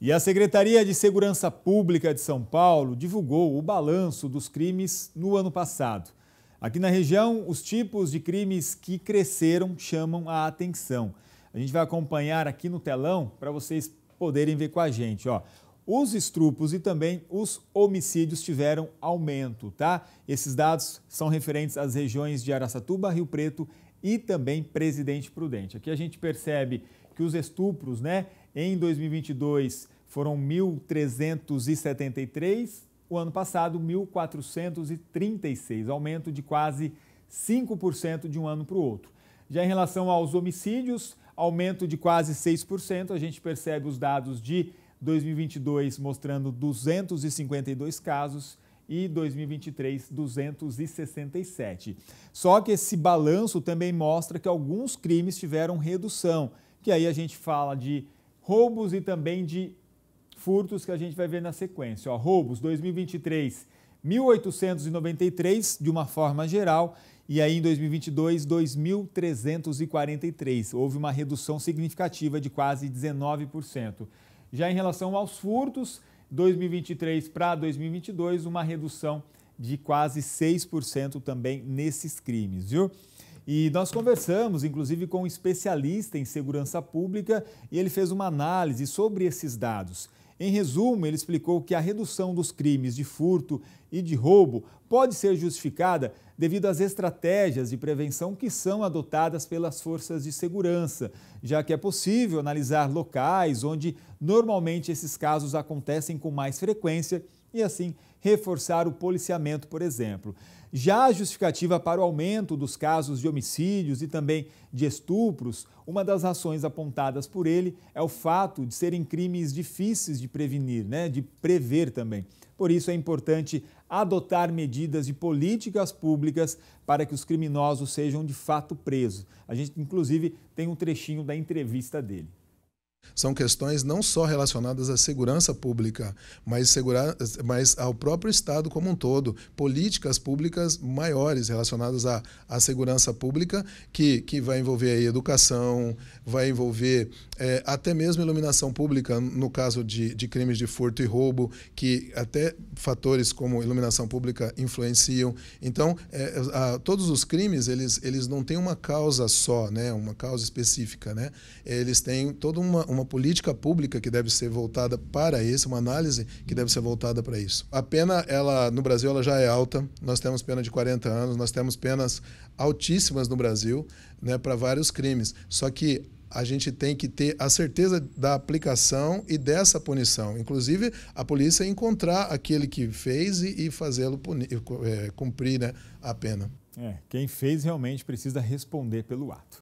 E a Secretaria de Segurança Pública de São Paulo divulgou o balanço dos crimes no ano passado. Aqui na região, os tipos de crimes que cresceram chamam a atenção. A gente vai acompanhar aqui no telão para vocês poderem ver com a gente. Ó os estrupos e também os homicídios tiveram aumento, tá? Esses dados são referentes às regiões de Araçatuba, Rio Preto e também Presidente Prudente. Aqui a gente percebe que os estupros, né, em 2022 foram 1.373, o ano passado 1.436, aumento de quase 5% de um ano para o outro. Já em relação aos homicídios, aumento de quase 6%, a gente percebe os dados de 2022 mostrando 252 casos e 2023 267. Só que esse balanço também mostra que alguns crimes tiveram redução, que aí a gente fala de roubos e também de furtos que a gente vai ver na sequência. Ó, roubos 2023 1893 de uma forma geral e aí em 2022 2343. Houve uma redução significativa de quase 19%. Já em relação aos furtos, 2023 para 2022, uma redução de quase 6% também nesses crimes, viu? E nós conversamos, inclusive, com um especialista em segurança pública e ele fez uma análise sobre esses dados. Em resumo, ele explicou que a redução dos crimes de furto e de roubo pode ser justificada devido às estratégias de prevenção que são adotadas pelas forças de segurança, já que é possível analisar locais onde normalmente esses casos acontecem com mais frequência e assim reforçar o policiamento, por exemplo. Já a justificativa para o aumento dos casos de homicídios e também de estupros, uma das ações apontadas por ele é o fato de serem crimes difíceis de prevenir, né? de prever também. Por isso é importante adotar medidas e políticas públicas para que os criminosos sejam de fato presos. A gente, inclusive, tem um trechinho da entrevista dele são questões não só relacionadas à segurança pública, mas, segura, mas ao próprio Estado como um todo, políticas públicas maiores relacionadas à, à segurança pública, que, que vai envolver aí educação, vai envolver é, até mesmo iluminação pública, no caso de, de crimes de furto e roubo, que até fatores como iluminação pública influenciam. Então, é, a, todos os crimes, eles, eles não têm uma causa só, né? uma causa específica. Né? Eles têm toda uma, uma política pública que deve ser voltada para isso, uma análise que deve ser voltada para isso. A pena, ela no Brasil, ela já é alta. Nós temos pena de 40 anos, nós temos penas altíssimas no Brasil, né, para vários crimes. Só que a gente tem que ter a certeza da aplicação e dessa punição. Inclusive, a polícia encontrar aquele que fez e, fazê-lo eh, cumprir né, a pena. É, quem fez realmente precisa responder pelo ato.